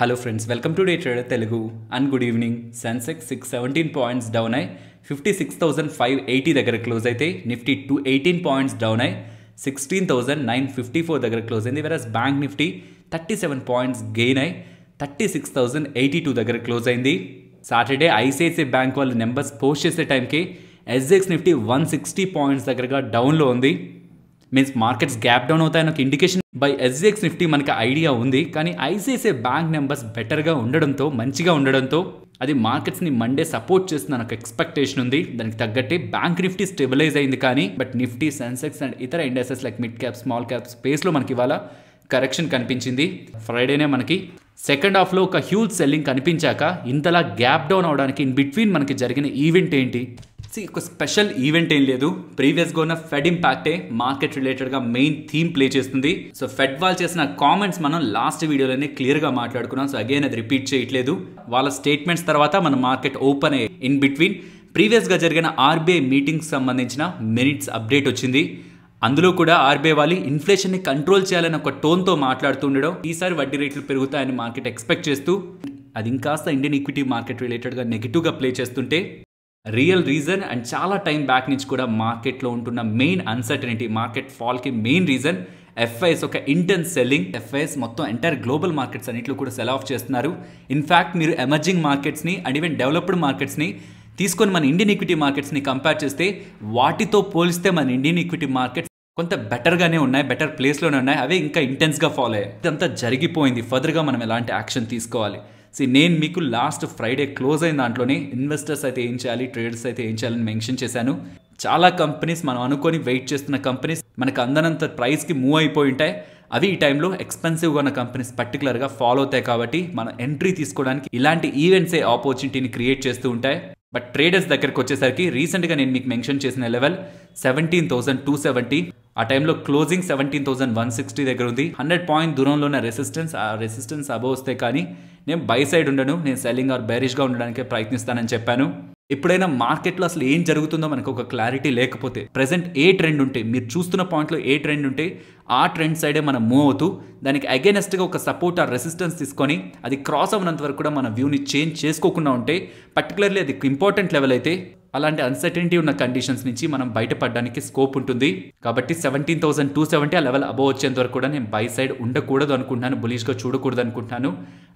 hello friends welcome to day trader Telugu and good evening Sensex six seventeen points down అయి fifty six thousand five eighty దగ్గర close అయితే Nifty two eighteen points down అయి sixteen thousand nine fifty four దగ్గర close అయింది whereas bank Nifty thirty seven points gain అయి thirty six thousand eighty two దగ్గర close అయింది Saturday ICICI bank వాళ్ళు numbers post చేసే టైంకి SGX Nifty one sixty points దగ్గరగా డౌన్లో ఉంది మీన్స్ మార్కెట్స్ గ్యాప్ డౌన్ అవుతాయి ఒక ఇండికేషన్ బై ఎస్జిఎక్స్ నిఫ్టీ మనకి ఐడియా ఉంది కానీ ఐసిఐసిఐ బ్యాంక్ నెంబర్స్ బెటర్గా ఉండడంతో మంచిగా ఉండడంతో అది మార్కెట్స్ని మండే సపోర్ట్ చేస్తుంది ఒక ఎక్స్పెక్టేషన్ ఉంది దానికి తగ్గట్టే బ్యాంక్ నిఫ్టీ స్టెబిలైజ్ అయింది కానీ బట్ నిఫ్టీ సెన్సెక్స్ అండ్ ఇతర industries like mid cap small cap స్పేస్లో మనకి ఇవాళ కరెక్షన్ కనిపించింది ఫ్రైడేనే మనకి సెకండ్ హాఫ్లో ఒక హ్యూజ్ సెల్లింగ్ కనిపించాక ఇంతలా గ్యాప్ డౌన్ అవడానికి ఇన్ బిట్వీన్ మనకి జరిగిన ఈవెంట్ ఏంటి సి ఒక స్పెషల్ ఈవెంట్ ఏం లేదు ప్రీవియస్గా ఉన్న ఫెడ్ ఇంపాక్టే మార్కెట్ రిలేటెడ్గా మెయిన్ థీమ్ ప్లే చేస్తుంది సో ఫెడ్ వాళ్ళు చేసిన కామెంట్స్ మనం లాస్ట్ వీడియోలోనే క్లియర్గా మాట్లాడుకున్నాం సో అగైన్ అది రిపీట్ చేయట్లేదు వాళ్ళ స్టేట్మెంట్స్ తర్వాత మన మార్కెట్ ఓపెన్ అయ్యే ఇన్ బిట్వీన్ ప్రీవియస్గా జరిగిన ఆర్బీఐ మీటింగ్ సంబంధించిన మినిట్స్ అప్డేట్ వచ్చింది అందులో కూడా ఆర్బీఐ వాళ్ళు ఇన్ఫ్లేషన్ని కంట్రోల్ చేయాలని ఒక టోన్తో మాట్లాడుతుండడం ఈసారి వడ్డీ రేట్లు పెరుగుతాయని మార్కెట్ ఎక్స్పెక్ట్ చేస్తూ అది ఇంకాస్త ఇండియన్ ఈక్విటీ మార్కెట్ రిలేటెడ్గా గా ప్లే చేస్తుంటే రియల్ రీజన్ అండ్ చాలా టైం బ్యాక్ నుంచి కూడా మార్కెట్లో ఉంటున్న మెయిన్ అన్సర్టనిటీ మార్కెట్ ఫాల్కి మెయిన్ రీజన్ ఎఫ్ఐఎస్ ఒక ఇంటెన్స్ సెల్లింగ్ ఎఫ్ఐఎస్ మొత్తం ఎంటైర్ గ్లోబల్ మార్కెట్స్ అన్నింటిలో కూడా సెల్ ఆఫ్ చేస్తున్నారు ఇన్ఫ్యాక్ట్ మీరు ఎమర్జింగ్ మార్కెట్స్ని అండ్ ఈవెన్ డెవలప్డ్ మార్కెట్స్ని తీసుకొని మన ఇండియన్ ఈక్విటీ మార్కెట్స్ని కంపేర్ చేస్తే వాటితో పోలిస్తే మన ఇండియన్ ఈక్విటీ మార్కెట్స్ కొంత బెటర్గానే ఉన్నాయి బెటర్ ప్లేస్లోనే ఉన్నాయి అవి ఇంకా ఇంటెన్స్గా ఫాలో అయ్యాయి ఇదంతా జరిగిపోయింది ఫర్దర్గా మనం ఎలాంటి యాక్షన్ తీసుకోవాలి సి నేను మీకు లాస్ట్ ఫ్రైడే క్లోజ్ అయిన దాంట్లోనే ఇన్వెస్టర్స్ అయితే ఏం చేయాలి ట్రేడర్స్ అయితే ఏం చేయాలని మెన్షన్ చేశాను చాలా కంపెనీస్ మనం అనుకొని వెయిట్ చేస్తున్న కంపెనీస్ మనకు అందనంత ప్రైస్కి మూవ్ అయిపోయి ఉంటాయి అవి ఈ టైంలో ఎక్స్పెన్సివ్గా ఉన్న కంపెనీస్ పర్టికులర్గా ఫాలో అవుతాయి కాబట్టి మనం ఎంట్రీ తీసుకోవడానికి ఇలాంటి ఈవెంట్సే ఆపర్చునిటీని క్రియేట్ చేస్తూ ఉంటాయి బట్ ట్రేడర్స్ దగ్గరికి వచ్చేసరికి రీసెంట్గా నేను మీకు మెన్షన్ చేసిన level seventeen thousand two seventy ఆ టైంలో closing seventeen thousand one sixty దగ్గర ఉంది హండ్రెడ్ పాయింట్ దూరంలో ఉన్న రెసిస్టెన్స్ ఆ రెసిస్టెన్స్ అబో వస్తే కానీ నేను బై సైడ్ ఉండను నేను సెల్లింగ్ ఆర్ బ్యారిష్గా ఉండడానికే ప్రయత్నిస్తానని చెప్పాను ఎప్పుడైనా మార్కెట్లో అసలు ఏం జరుగుతుందో మనకు ఒక క్లారిటీ లేకపోతే ప్రజెంట్ ఏ ట్రెండ్ ఉంటే మీరు చూస్తున్న పాయింట్లో ఏ ట్రెండ్ ఉంటే ఆ ట్రెండ్ సైడే మనం మూవ్ అవుతూ దానికి అగేనెస్ట్గా ఒక సపోర్ట్ ఆ రెసిస్టెన్స్ తీసుకొని అది క్రాస్ అవ్వనంత వరకు కూడా మన వ్యూని చేంజ్ చేసుకోకుండా ఉంటే పర్టికులర్లీ అది ఇంపార్టెంట్ లెవెల్ అయితే అలాంటి అన్సర్టెనిటీ ఉన్న కండిషన్స్ నుంచి మనం బయటపడడానికి స్కోప్ ఉంటుంది కాబట్టి సెవెంటీన్ థౌసండ్ టూ సెవెంటీ ఆ లెవెల్ అబవ్ వచ్చేంత వరకు కూడా నేను బై సైడ్ ఉండకూడదు అనుకుంటున్నాను బులిష్గా చూడకూడదు అనుకుంటున్నాను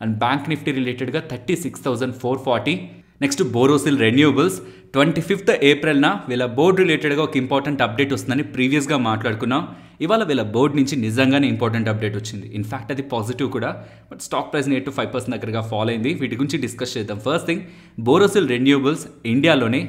అండ్ బ్యాంక్ నిఫ్టీ రిలేటెడ్గా thirty six thousand four forty next Borosil Renewables twenty fifth ఏప్రిల్న వీళ్ళ బోర్డు రిలేటెడ్గా ఒక ఇంపార్టెంట్ అప్డేట్ వస్తుందని ప్రీవియస్గా మాట్లాడుకున్నాం ఇవాళ వీళ్ళ బోర్డు నుంచి నిజంగానే ఇంపార్టెంట్ అప్డేట్ వచ్చింది ఇన్ఫ్యాక్ట్ అది పాజిటివ్ కూడా but stock price eight to five percent దగ్గరగా ఫాలో అయింది వీటి గురించి డిస్కస్ చేద్దాం ఫస్ట్ థింగ్ బోరోసిల్ రెన్యూబుల్స్ ఇండియాలోనే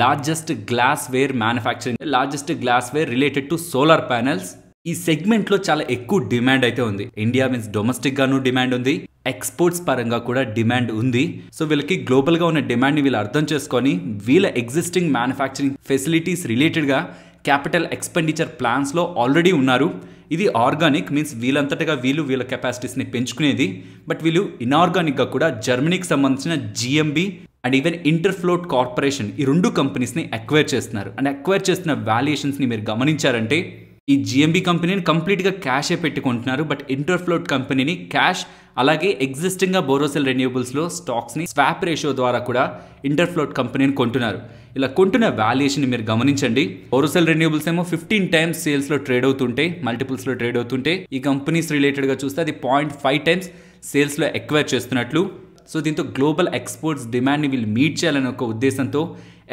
largest glass ware manufacturing largest glass ware related to solar panels ఈ సెగ్మెంట్లో చాలా ఎక్కువ డిమాండ్ అయితే ఉంది ఇండియా మీన్స్ డొమెస్టిక్ గాను డిమాండ్ ఉంది ఎక్స్పోర్ట్స్ పరంగా కూడా డిమాండ్ ఉంది సో వీళ్ళకి గ్లోబల్గా ఉన్న డిమాండ్ని వీళ్ళు అర్థం చేసుకొని వీళ్ళ ఎగ్జిస్టింగ్ మ్యానుఫ్యాక్చరింగ్ ఫెసిలిటీస్ రిలేటెడ్గా క్యాపిటల్ ఎక్స్పెండిచర్ ప్లాన్స్లో ఆల్రెడీ ఉన్నారు ఇది ఆర్గానిక్ మీన్స్ వీళ్ళంతటగా వీళ్ళు వీళ్ళ కెపాసిటీస్ని పెంచుకునేది బట్ వీళ్ళు ఇనార్గానిక్గా కూడా జర్మనీకి సంబంధించిన GMB and even Interfloat corporation ఈ రెండు కంపెనీస్ని అక్వైర్ చేస్తున్నారు అండ్ అక్వైర్ చేస్తున్న వాల్యుయేషన్స్ని మీరు గమనించారంటే ఈ జిఎంబీ కంపెనీని కంప్లీట్గా క్యాషే పెట్టుకుంటున్నారు బట్ ఇంటర్ఫ్లోట్ కంపెనీని క్యాష్ అలాగే ఎగ్జిస్టింగ్గా బోరోసెల్ రెన్యూబుల్స్లో స్టాక్స్ని స్వాప్ రేషియో ద్వారా కూడా ఇంటర్ఫ్లోట్ కంపెనీని కొంటున్నారు ఇలా కొంటున్న వాల్యుయేషన్ మీరు గమనించండి బోరోసెల్ రెన్యూబుల్స్ ఏమో ఫిఫ్టీన్ టైమ్స్ సేల్స్లో ట్రేడ్ అవుతుంటే మల్టిపుల్స్లో ట్రేడ్ అవుతుంటే ఈ కంపెనీస్ రిలేటెడ్గా చూస్తే అది పాయింట్ ఫైవ్ టైమ్స్ సేల్స్లో ఎక్వైర్ చేస్తున్నట్లు సో దీంతో గ్లోబల్ ఎక్స్పోర్ట్స్ డిమాండ్ని వీళ్ళు మీట్ చేయాలనే ఒక ఉద్దేశంతో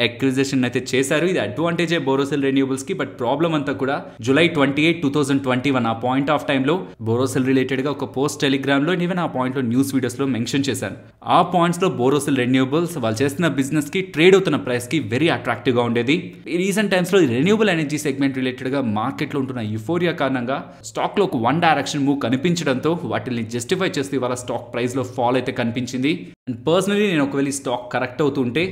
అక్విజిషన్ అయితే చేశారు ఇది అడ్వాంటేజే బోరోసెల్ కి బట్ ప్రాబ్లమ్ అంతా కూడా July twenty eight two thousand twenty one ఆ పాయింట్ ఆఫ్ టైంలో బోరోసెల్ రిలేటెడ్గా ఒక పోస్ట్ టెలిగ్రామ్లో ఈవెన్ ఆ పాయింట్లో న్యూస్ వీడియోస్లో మెన్షన్ చేశాను ఆ పాయింట్స్లో బోరోసెల్ రెన్యూబుల్స్ వాళ్ళు చేస్తున్న బిజినెస్కి ట్రేడ్ అవుతున్న ప్రైస్కి వెరీ అట్రాక్టివ్గా ఉండేది రీసెంట్ టైమ్స్లో రెన్యూబుల్ ఎనర్జీ సెగ్మెంట్ రిలేటెడ్గా మార్కెట్లో ఉంటున్న యుఫోరియా కారణంగా స్టాక్లో ఒక వన్ డైరెక్షన్ మూవ్ కనిపించడంతో వాటిని జస్టిఫై చేస్తే వాళ్ళ స్టాక్ ప్రైస్లో ఫాల్ అయితే కనిపించింది అండ్ పర్సనలీ నేను ఒకవేళ స్టాక్ కరెక్ట్ అవుతుంటే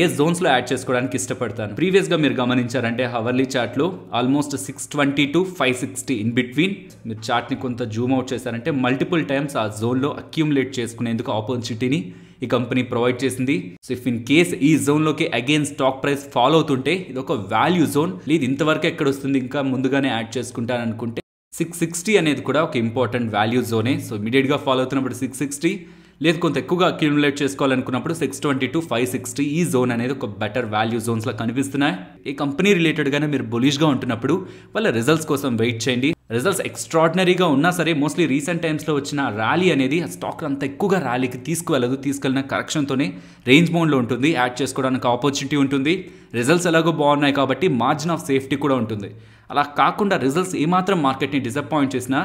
ఏ జోన్స్లో యాడ్ చేసుకోవడానికి ఇష్టపడతాను ప్రీవియస్గా మీరు గమనించారంటే హవర్లీ చార్ట్లో almost six twenty to five sixty in between మీరు చార్ట్ని కొంత జూమ్ అవుట్ చేశారంటే మల్టిపుల్ టైమ్స్ ఆ జోన్లో అక్యూములేట్ చేసుకునేందుకు ఆపర్చునిటీని ఈ కంపెనీ ప్రొవైడ్ చేసింది సో ఇఫ్ ఇన్ కేస్ ఈ జోన్లోకి అగైన్ స్టాక్ ప్రైస్ ఫాలో అవుతుంటే ఇది ఒక వాల్యూ జోన్ లేదు ఇంతవరకు ఎక్కడ వస్తుంది ఇంకా ముందుగానే యాడ్ చేసుకుంటాను అనుకుంటే సిక్స్ సిక్స్టీ అనేది కూడా ఒక ఇంపార్టెంట్ వాల్యూ జోనే సో ఇమీడియట్గా ఫాలో అవుతున్నప్పుడు సిక్స్ సిక్స్టీ లేదు కొంత ఎక్కువగా అక్యూములేట్ చేసుకోవాలనుకున్నప్పుడు six twenty to five sixty ఈ జోన్ అనేది ఒక బెటర్ వాల్యూ జోన్స్లో కనిపిస్తున్నాయి ఈ కంపెనీ రిలేటెడ్గానే మీరు బులిష్గా ఉంటున్నప్పుడు వాళ్ళ రిజల్ట్స్ కోసం వెయిట్ చేయండి రిజల్ట్స్ ఎక్స్ట్రాడినరీగా ఉన్నా సరే మోస్ట్లీ రీసెంట్ టైమ్స్లో వచ్చిన ర్యాలీ అనేది ఆ స్టాక్ అంత ఎక్కువగా ర్యాలీకి తీసుకువెళ్ళదు తీసుకెళ్ళిన కరెక్షన్తోనే రేంజ్ మోడ్లో ఉంటుంది యాడ్ చేసుకోవడానికి ఆపర్చునిటీ ఉంటుంది రిజల్ట్స్ ఎలాగో బాగున్నాయి కాబట్టి మార్జిన్ ఆఫ్ సేఫ్టీ కూడా ఉంటుంది అలా కాకుండా రిజల్ట్స్ ఏమాత్రం మార్కెట్ని డిసప్పాయింట్ చేసినా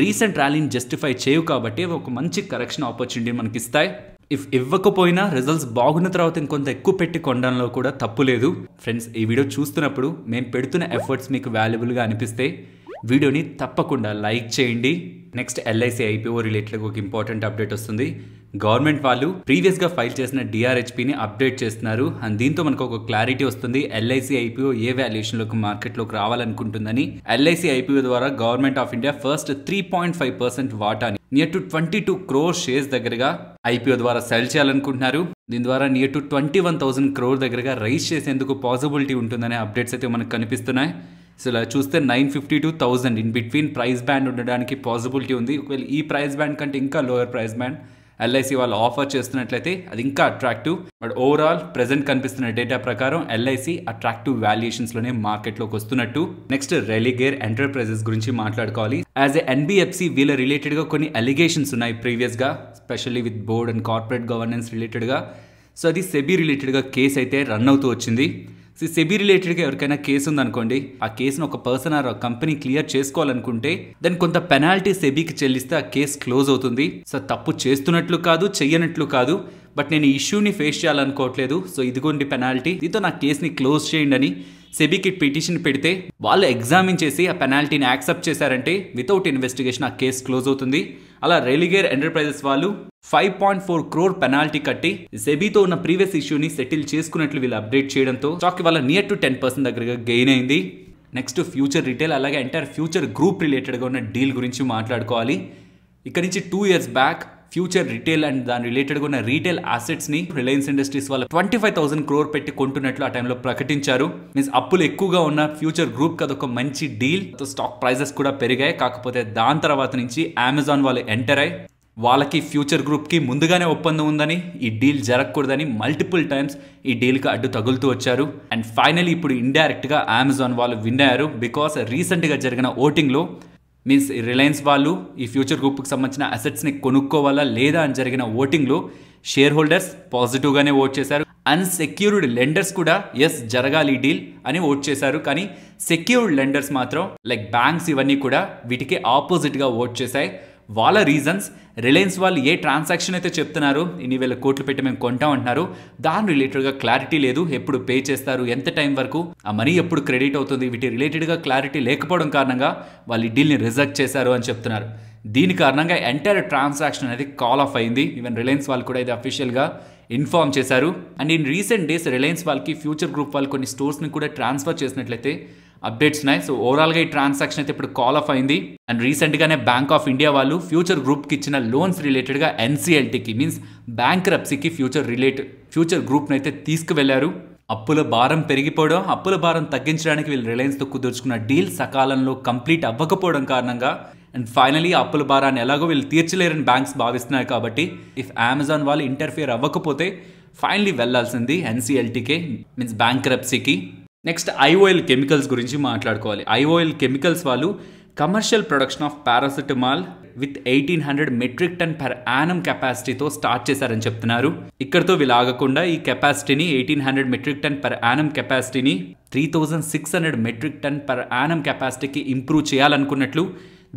రీసెంట్ ర్యాలీని జస్టిఫై చేయవు కాబట్టి ఒక మంచి కరెక్షన్ ఆపర్చునిటీ మనకి ఇస్తాయి ఇఫ్ ఇవ్వకపోయినా రిజల్ట్స్ బాగున్న తర్వాత ఇంకొంత ఎక్కువ పెట్టి కొనడంలో కూడా తప్పు లేదు ఫ్రెండ్స్ ఈ వీడియో చూస్తున్నప్పుడు మేము పెడుతున్న ఎఫర్ట్స్ మీకు వాల్యుబుల్గా అనిపిస్తే వీడియోని తప్పకుండా లైక్ చేయండి నెక్స్ట్ ఎల్ఐసి ఐపీఓ రిలేటెడ్గా ఒక ఇంపార్టెంట్ అప్డేట్ వస్తుంది గవర్నమెంట్ వాళ్ళు ప్రీవియస్గా ఫైల్ చేసిన డిఆర్హెచ్పిని అప్డేట్ చేస్తున్నారు అండ్ దీంతో మనకు ఒక క్లారిటీ వస్తుంది ఎల్ఐసి ఐపీఓ ఏ మార్కెట్ మార్కెట్లోకి రావాలనుకుంటుందని ఎల్ఐసి ఐపీఓ ద్వారా government of India first three point five percent వాటాని near to twenty two crore shares దగ్గరగా ఐపీఓ ద్వారా సెల్ చేయాలనుకుంటున్నారు దీని ద్వారా near to twenty one thousand crore దగ్గరగా రైస్ చేసేందుకు పాసిబిలిటీ ఉంటుందనే అప్డేట్స్ అయితే మనకు కనిపిస్తున్నాయి సో ఇలా చూస్తే nine fifty two thousand in between price band ఉండడానికి పాసిబిలిటీ ఉంది ఒకవేళ ఈ ప్రైస్ బ్యాండ్ కంటే ఇంకా లోయర్ ప్రైస్ బ్యాండ్ ఎల్ఐసి వాళ్ళు ఆఫర్ చేస్తున్నట్లయితే అది ఇంకా అట్రాక్టివ్ బట్ ఓవరాల్ ప్రజెంట్ కనిపిస్తున్న డేటా ప్రకారం ఎల్ఐసి అట్రాక్టివ్ వాల్యుయేషన్స్లోనే మార్కెట్లోకి వస్తున్నట్టు నెక్స్ట్ రెలిగేర్ ఎంటర్ప్రైజెస్ గురించి మాట్లాడుకోవాలి యాజ్ ఎ ఎన్బిఎఫ్సి వీళ్ళ రిలేటెడ్గా కొన్ని అలిగేషన్స్ ఉన్నాయి ప్రీవియస్గా specially with board and corporate governance రిలేటెడ్గా సో అది సెబీ రిలేటెడ్గా కేసు అయితే రన్ అవుతూ వచ్చింది సో సెబీ రిలేటెడ్గా ఎవరికైనా కేసు ఉందనుకోండి ఆ కేసును ఒక పర్సన్ ఆర్ కంపెనీ క్లియర్ చేసుకోవాలనుకుంటే దాని కొంత పెనాల్టీ సెబీకి చెల్లిస్తే ఆ కేసు క్లోజ్ అవుతుంది సో తప్పు చేస్తున్నట్లు కాదు చెయ్యనట్లు కాదు బట్ నేను ఈ ఇష్యూని ఫేస్ చేయాలనుకోవట్లేదు సో ఇదిగోండి పెనాల్టీ దీంతో నా కేసుని క్లోజ్ చేయండి అని సెబీకి పిటిషన్ పెడితే వాళ్ళు ఎగ్జామిన్ చేసి ఆ పెనాల్టీని యాక్సెప్ట్ చేశారంటే వితౌట్ ఇన్వెస్టిగేషన్ ఆ కేసు క్లోజ్ అవుతుంది అలా రెలిగేర్ ఎంటర్ప్రైజెస్ వాళ్ళు five point four crore penalty కట్టి సెబీతో ఉన్న ప్రీవియస్ ఇష్యూని సెటిల్ చేసుకున్నట్లు వీళ్ళు అప్డేట్ చేయడంతో స్టాక్ వాళ్ళ నియర్ టు టెన్ పర్సెంట్ దగ్గరగా గెయిన్ అయింది నెక్స్ట్ ఫ్యూచర్ రిటైల్ అలాగే ఎంటైర్ ఫ్యూచర్ గ్రూప్ రిలేటెడ్గా ఉన్న డీల్ గురించి మాట్లాడుకోవాలి ఇక్కడ నుంచి two years back Future Retail and దాని రిలేటెడ్గా ఉన్న రీటైల్ అసెట్స్ని రిలయన్స్ ఇండస్ట్రీస్ వాళ్ళ ట్వంటీ ఫైవ్ థౌసండ్ క్రోర్ పెట్టి కొంటున్నట్లు ఆ టైంలో ప్రకటించారు మీన్స్ అప్పులు ఎక్కువగా ఉన్న ఫ్యూచర్ గ్రూప్ ఒక మంచి డీల్ స్టాక్ ప్రైజెస్ కూడా పెరిగాయి కాకపోతే దాని తర్వాత నుంచి అమెజాన్ వాళ్ళు ఎంటర్ అయ్యి వాళ్ళకి ఫ్యూచర్ గ్రూప్కి ముందుగానే ఒప్పందం ఉందని ఈ డీల్ జరగకూడదని మల్టిపుల్ టైమ్స్ ఈ డీల్కి అడ్డు తగులుతూ వచ్చారు అండ్ ఫైనలీ ఇప్పుడు ఇండైరెక్ట్గా అమెజాన్ వాళ్ళు విన్ అయ్యారు బికాస్ రీసెంట్గా జరిగిన ఓటింగ్లో మీన్స్ రిలయన్స్ వాళ్ళు ఈ ఫ్యూచర్ గ్రూప్కి సంబంధించిన అసెట్స్ని కొనుక్కోవాలా లేదా అని జరిగిన ఓటింగ్లో షేర్ హోల్డర్స్ పాజిటివ్గానే ఓట్ చేశారు అన్సెక్యూర్డ్ లెండర్స్ కూడా ఎస్ జరగాలి డీల్ అని ఓట్ చేశారు కానీ సెక్యూర్డ్ లెండర్స్ మాత్రం లైక్ బ్యాంక్స్ ఇవన్నీ కూడా వీటికి ఆపోజిట్గా ఓట్ చేశాయి వాళ్ళ రీజన్స్ రిలయన్స్ వాళ్ళు ఏ ట్రాన్సాక్షన్ అయితే చెప్తున్నారు ఇన్ని వేల కోట్లు పెట్టి మేము కొంటాం అంటున్నారు దాని రిలేటెడ్గా క్లారిటీ లేదు ఎప్పుడు పే చేస్తారు ఎంత టైం వరకు ఆ మనీ ఎప్పుడు క్రెడిట్ అవుతుంది వీటి రిలేటెడ్గా క్లారిటీ లేకపోవడం కారణంగా వాళ్ళు ఈ డీల్ని రిజెక్ట్ చేశారు అని చెప్తున్నారు దీని కారణంగా ఎంటైర్ ట్రాన్సాక్షన్ అనేది కాల్ ఆఫ్ అయింది ఈవెన్ రిలయన్స్ వాళ్ళు కూడా ఇది అఫీషియల్గా ఇన్ఫామ్ చేశారు and in recent days Reliance వాళ్ళకి ఫ్యూచర్ గ్రూప్ వాళ్ళు కొన్ని స్టోర్స్ని కూడా ట్రాన్స్ఫర్ చేసినట్లయితే అప్డేట్స్ ఉన్నాయి సో ఓవరాల్గా ఈ ట్రాన్సాక్షన్ అయితే ఇప్పుడు కాల్ ఆఫ్ అయింది అండ్ రీసెంట్గానే బ్యాంక్ ఆఫ్ ఇండియా వాళ్ళు ఫ్యూచర్ గ్రూప్కి ఇచ్చిన లోన్స్ రిలేటెడ్గా ఎన్సీఎల్టీకి మీన్స్ బ్యాంక్ రప్సీకి ఫ్యూచర్ రిలేట్ ఫ్యూచర్ గ్రూప్ని అయితే తీసుకువెళ్లారు అప్పుల భారం పెరిగిపోవడం అప్పుల భారం తగ్గించడానికి వీళ్ళు రిలయన్స్తో కుదుర్చుకున్న డీల్ సకాలంలో కంప్లీట్ అవ్వకపోవడం కారణంగా అండ్ ఫైనలీ అప్పుల భారాన్ని ఎలాగో వీళ్ళు తీర్చలేరని బ్యాంక్స్ భావిస్తున్నాయి కాబట్టి ఇఫ్ అమెజాన్ వాళ్ళు ఇంటర్ఫియర్ అవ్వకపోతే ఫైనలీ వెళ్లాల్సింది ఎన్సీఎల్టీకే మీన్స్ బ్యాంక్ రప్సీకి నెక్స్ట్ ఐఓఎల్ కెమికల్స్ గురించి మాట్లాడుకోవాలి ఐఓఎల్ కెమికల్స్ వాళ్ళు commercial production of paracetamol with eighteen hundred metric ton per annum కెపాసిటీతో స్టార్ట్ చేశారని చెప్తున్నారు ఇక్కడతో వీలాగకుండా ఈ కెపాసిటీని eighteen hundred metric ton per annum కెపాసిటీని three thousand six hundred metric ton per annum కెపాసిటీకి ఇంప్రూవ్ చేయాలనుకున్నట్లు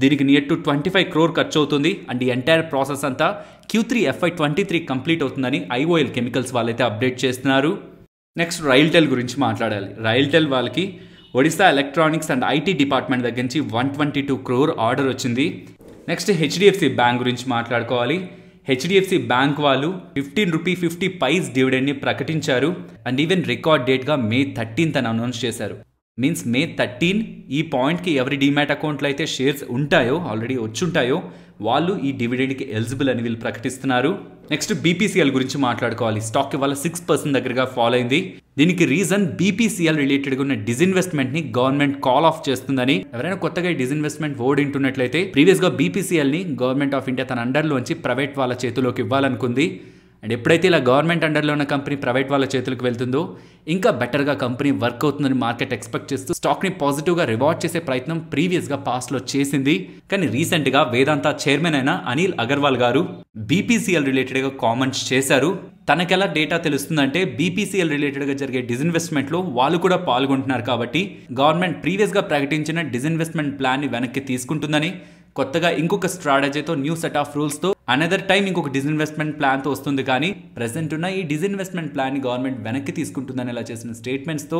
దీనికి near to twenty five crore ఖర్చు అవుతుంది అండ్ ఈ ఎంటైర్ ప్రాసెస్ అంతా Q three FY twenty three complete అవుతుందని ఐఓఎల్ కెమికల్స్ వాళ్ళైతే అప్డేట్ చేస్తున్నారు నెక్స్ట్ రైల్టెల్ గురించి మాట్లాడాలి రైల్టెల్ వాళ్ళకి Odisha electronics and IT department దగ్గర నుంచి one twenty two crore order వచ్చింది నెక్స్ట్ హెచ్డిఎఫ్సి బ్యాంక్ గురించి మాట్లాడుకోవాలి హెచ్డిఎఫ్సి బ్యాంక్ వాళ్ళు ఫిఫ్టీన్ రూపీ ఫిఫ్టీ పైస్ డివిడెండ్ని ప్రకటించారు అండ్ ఈవెన్ రికార్డ్ డేట్గా మే థర్టీన్త్ అని అనౌన్స్ చేశారు మీన్స్ మే థర్టీన్ ఈ పాయింట్కి ఎవరి డిమాట్ అకౌంట్లో అయితే షేర్స్ ఉంటాయో ఆల్రెడీ వచ్చుంటాయో వాళ్ళు ఈ డివిడెండ్కి ఎలిజిబుల్ అని వీళ్ళు ప్రకటిస్తున్నారు నెక్స్ట్ బీపీసీఎల్ గురించి మాట్లాడుకోవాలి స్టాక్ ఇవాళ సిక్స్ పర్సెంట్ దగ్గరగా ఫాలో అయింది దీనికి రీజన్ బీపీసీఎల్ రిలేటెడ్గా ఉన్న డిజిన్వెస్ట్మెంట్ ని గవర్నమెంట్ కాల్ ఆఫ్ చేస్తుందని ఎవరైనా కొత్తగా డిజిన్వెస్ట్మెంట్ ఓడింటున్నట్లయితే ప్రీవియస్ గా బీపీసీఎల్ ని గవర్నమెంట్ ఆఫ్ ఇండియా తన అండర్లోంచి ప్రైవేట్ వాళ్ళ చేతిలోకి ఇవ్వాలనుకుంది అండ్ ఎప్పుడైతే ఇలా గవర్నమెంట్ అండర్లో ఉన్న కంపెనీ ప్రైవేట్ వాళ్ళ చేతులకు వెళ్తుందో ఇంకా బెటర్గా కంపెనీ వర్క్ అవుతుందని మార్కెట్ ఎక్స్పెక్ట్ చేస్తూ స్టాక్ని పాజిటివ్గా రివార్డ్ చేసే ప్రయత్నం ప్రీవియస్గా పాస్ట్లో చేసింది కానీ రీసెంట్గా వేదాంత చైర్మన్ అయిన అనిల్ అగర్వాల్ గారు బీపీసీఎల్ రిలేటెడ్గా కామెంట్స్ చేశారు తనకెలా డేటా తెలుస్తుందంటే బీపీసీఎల్ రిలేటెడ్గా జరిగే డిజిన్వెస్ట్మెంట్లో వాళ్ళు కూడా పాల్గొంటున్నారు కాబట్టి గవర్నమెంట్ ప్రీవియస్గా ప్రకటించిన డిజిన్వెస్ట్మెంట్ ప్లాన్ని వెనక్కి తీసుకుంటుందని కొత్తగా ఇంకొక స్ట్రాటజీతో న్యూ సెట్ ఆఫ్ రూల్స్తో అనదర్ టైం ఇంకొక డిజిన్వెస్ట్మెంట్ ప్లాన్తో వస్తుంది కానీ ప్రెసెంట్ ఉన్న ఈ డిజిన్వెస్ట్మెంట్ ప్లాన్ని గవర్నమెంట్ వెనక్కి తీసుకుంటుందని ఇలా చేసిన స్టేట్మెంట్స్తో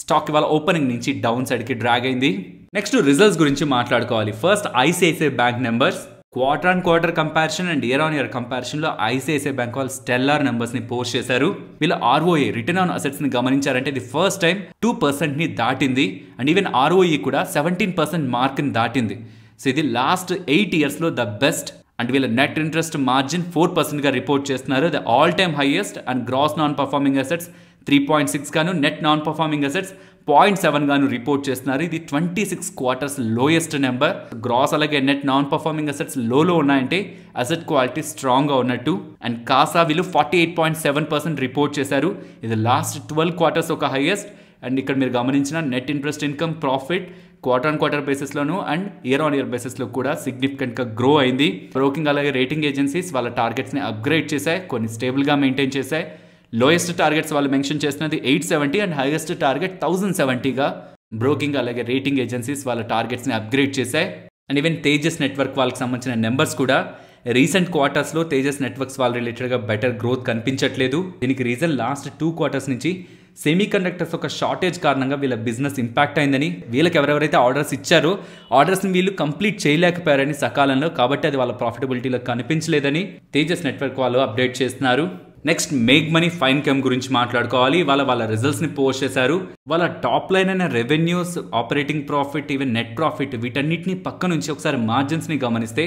స్టాక్ ఇవాళ ఓపెనింగ్ నుంచి డౌన్ సైడ్కి డ్రాగ్ అయింది నెక్స్ట్ రిజల్ట్స్ గురించి మాట్లాడుకోవాలి first ICICI bank numbers quarter and quarter comparison and year on year కంపారిజన్లో ఐసిఐసిఐ బ్యాంక్ వాళ్ళు స్టెల్లార్ నెంబర్స్ని పోస్ట్ చేశారు వీళ్ళు ఆర్ఓఏ రిటర్న్ ఆన్ అసెట్స్ని గమనించారంటే ఇది ఫస్ట్ టైం టూ పర్సెంట్ని దాటింది అండ్ ఈవెన్ ఆర్ఓఈ కూడా సెవెంటీన్ పర్సెంట్ మార్క్ని దాటింది సో ఇది లాస్ట్ ఎయిట్ ఇయర్స్లో ద బెస్ట్ అండ్ వీళ్ళ నెట్ ఇంట్రెస్ట్ మార్జిన్ ఫోర్ పర్సెంట్గా రిపోర్ట్ చేస్తున్నారు the all time highest and gross non performing assets three point six గాను net non performing assets point seven గాను report చేస్తున్నారు ఇది twenty six quarters lowest number gross అలాగే net non performing assets లోలో ఉన్నాయంటే asset quality స్ట్రాంగ్గా ఉన్నట్టు and CASA వీళ్ళు forty eight point seven percent report చేశారు ఇది లాస్ట్ ట్వెల్వ్ క్వార్టర్స్ ఒక హైయెస్ట్ అండ్ ఇక్కడ మీరు గమనించిన net interest income profit quarter and quarter బేసిస్లోను and year on year బేసిస్లో కూడా సిగ్నిఫికెంట్గా గ్రో అయింది బ్రోకింగ్ అలాగే రేటింగ్ ఏజెన్సీస్ వాళ్ళ టార్గెట్స్ని అప్గ్రేడ్ చేశాయి కొన్ని స్టేబుల్గా మెయింటైన్ చేశాయి లోయెస్ట్ టార్గెట్స్ వాళ్ళు మెన్షన్ చేసినది eight seventy and highest target thousand సెవెంటీగా బ్రోకింగ్ అలాగే రేటింగ్ ఏజెన్సీస్ వాళ్ళ టార్గెట్స్ని అప్గ్రేడ్ చేశాయి అండ్ ఈవెన్ తేజస్ నెట్వర్క్ వాళ్ళకి సంబంధించిన నెంబర్స్ కూడా రీసెంట్ క్వార్టర్స్లో తేజస్ నెట్వర్క్స్ వాళ్ళ రిలేటెడ్గా బెటర్ గ్రోత్ కనిపించట్లేదు దీనికి రీజన్ లాస్ట్ టూ క్వార్టర్స్ నుంచి సెమీ కండక్టర్స్ ఒక షార్టేజ్ కారణంగా వీళ్ళ బిజినెస్ ఇంపాక్ట్ అయిందని వీళ్ళకి ఎవరెవరైతే ఆర్డర్స్ ఇచ్చారో ఆర్డర్స్ని వీళ్ళు కంప్లీట్ చేయలేకపోయారని సకాలంలో కాబట్టి అది వాళ్ళ ప్రాఫిటబిలిటీలో కనిపించలేదని తేజస్ నెట్వర్క్ వాళ్ళు అప్డేట్ చేస్తున్నారు next make money fine chem గురించి మాట్లాడుకోవాలి వాళ్ళ వాళ్ళ రిజల్ట్స్ని పోస్ట్ చేశారు వాళ్ళ టాప్ లైన్ అయిన revenues operating profit even net profit వీటన్నిటిని పక్క నుంచి ఒకసారి మార్జిన్స్ని గమనిస్తే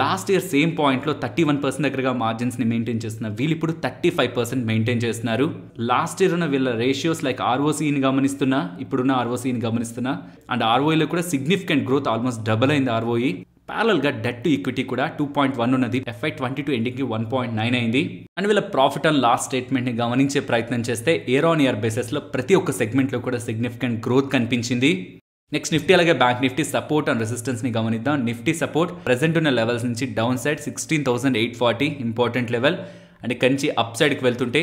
లాస్ట్ ఇయర్ సేమ్ పాయింట్లో థర్టీ వన్ పర్సెంట్ దగ్గరగా మార్జిన్స్ని మెయింటైన్ చేస్తున్న వీళ్ళు ఇప్పుడు థర్టీ ఫైవ్ పర్సెంట్ మెయింటైన్ చేస్తున్నారు లాస్ట్ ఇయర్ ఉన్న వీళ్ళ రేషియోస్ లైక్ ఆర్ఓసీని గమనిస్తున్నా ఇప్పుడున్న ఆర్ఓసీని గమనిస్తున్నా అండ్ ఆర్ఓఈలో కూడా సిగ్నిఫికెంట్ గ్రోత్ ఆల్మోస్ట్ డబుల్ అయింది ఆర్ఓఈ ప్యారల్గా డెట్ టు ఈక్విటీ కూడా టూ పాయింట్ వన్ ఉన్నది ఎఫ్ఐ ట్వంటీ టూ ఎండింగ్కి వన్ పాయింట్ నైన్ అయింది అండ్ వీళ్ళ ప్రాఫిట్ అండ్ లాస్ట్ స్టేట్మెంట్ని గమనించే ప్రయత్నం చేస్తే ఇయర్ ఆన్ ఇయర్ బేసిస్లో ప్రతి ఒక్క సెగ్మెంట్లో కూడా సిగ్నిఫికెంట్ గ్రోత్ కనిపించింది Next Nifty alaga Bank Nifty support and resistance ni gamanidam Nifty support present unna levels nunchi downside 16840 important level and ikkanchi upside ki velthunte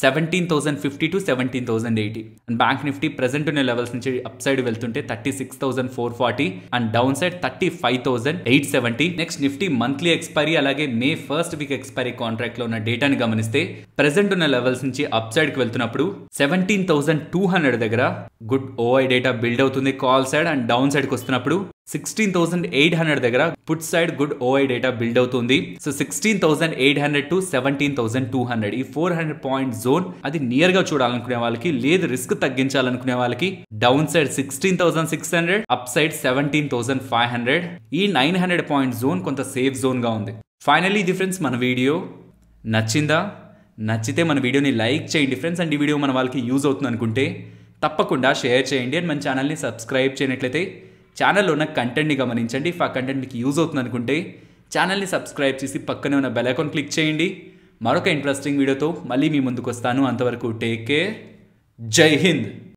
seventeen thousand fifty to seventeen thousand eighty and bank Nifty present ఉన్న levels నుంచి up side వెళ్తుంటే thirty six thousand four forty and down side thirty five thousand eight seventy next Nifty monthly expiry అలాగే May first week expiry contract లో ఉన్న డేటాని గమనిస్తే present ఉన్న levels నుంచి అప్ సైడ్ కి వెళ్తున్నప్పుడు సెవెంటీన్ థౌసండ్ టూ హండ్రెడ్ దగ్గర గుడ్ ఓఐ డేటా బిల్డ్ అవుతుంది కాల్ సైడ్ అండ్ డౌన్ సైడ్కి వస్తున్నప్పుడు సిక్స్టీన్ థౌసండ్ ఎయిట్ హండ్రెడ్ దగ్గర put side good OI data build అవుతుంది so sixteen thousand eight hundred to seventeen thousand two hundred ఈ four hundred point zone అది near గా చూడాలనుకునే వాళ్ళకి లేదు రిస్క్ తగ్గించాలనుకునే వాళ్ళకి down side sixteen thousand six hundred up side seventeen thousand five hundred ఈ నైన్ హండ్రెడ్ పాయింట్ జోన్ కొంత సేఫ్ జోన్ గా ఉంది ఫైనలీ ఇది ఫ్రెండ్స్ మన వీడియో నచ్చిందా నచ్చితే మన వీడియోని లైక్ చేయండి ఫ్రెండ్స్ అండ్ ఈ వీడియో మన వాళ్ళకి యూజ్ అవుతుంది అనుకుంటే తప్పకుండా షేర్ చేయండి అండ్ మన ఛానల్ని సబ్స్క్రైబ్ చేయనట్లయితే ఛానల్లో ఉన్న కంటెంట్ని గమనించండి ఆ కంటెంట్ మీకు యూజ్ అవుతుంది అనుకుంటే ఛానల్ని సబ్స్క్రైబ్ చేసి పక్కనే ఉన్న బెల్ అకౌంట్ క్లిక్ చేయండి మరొక ఇంట్రెస్టింగ్ వీడియోతో మళ్ళీ మీ ముందుకు వస్తాను అంతవరకు టేక్ కేర్ జై హింద్